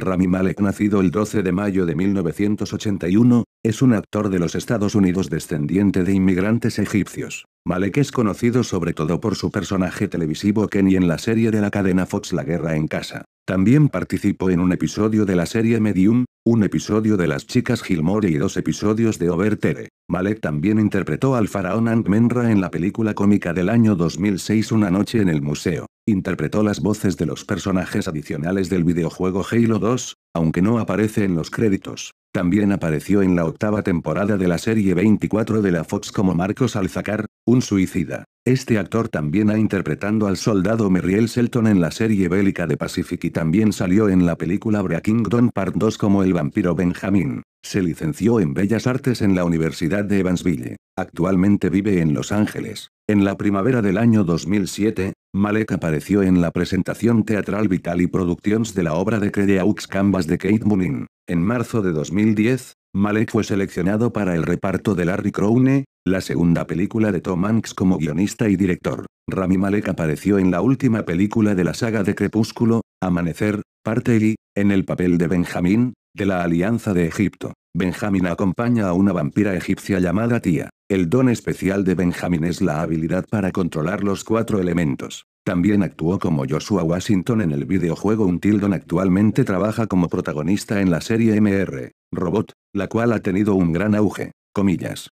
Rami Malek nacido el 12 de mayo de 1981, es un actor de los Estados Unidos descendiente de inmigrantes egipcios. Malek es conocido sobre todo por su personaje televisivo Kenny en la serie de la cadena Fox La Guerra en Casa. También participó en un episodio de la serie Medium, un episodio de Las Chicas Gilmore y dos episodios de Overtere. Malek también interpretó al faraón Ant menra en la película cómica del año 2006 Una noche en el museo. Interpretó las voces de los personajes adicionales del videojuego Halo 2, aunque no aparece en los créditos. También apareció en la octava temporada de la serie 24 de la Fox como Marcos Alzacar, un suicida. Este actor también ha interpretando al soldado Merriel Selton en la serie bélica de Pacific y también salió en la película Breaking Dawn Part 2 como el vampiro Benjamin. Se licenció en Bellas Artes en la Universidad de Evansville. Actualmente vive en Los Ángeles. En la primavera del año 2007, Malek apareció en la presentación teatral Vital y Productions de la obra de Aux Canvas de Kate Munin. En marzo de 2010, Malek fue seleccionado para el reparto de Larry Crowne, la segunda película de Tom Hanks como guionista y director. Rami Malek apareció en la última película de la saga de Crepúsculo, Amanecer, parte y, en el papel de Benjamín, de la Alianza de Egipto. Benjamín acompaña a una vampira egipcia llamada Tía. El don especial de Benjamin es la habilidad para controlar los cuatro elementos. También actuó como Joshua Washington en el videojuego Tildon Actualmente trabaja como protagonista en la serie MR, Robot, la cual ha tenido un gran auge. Comillas.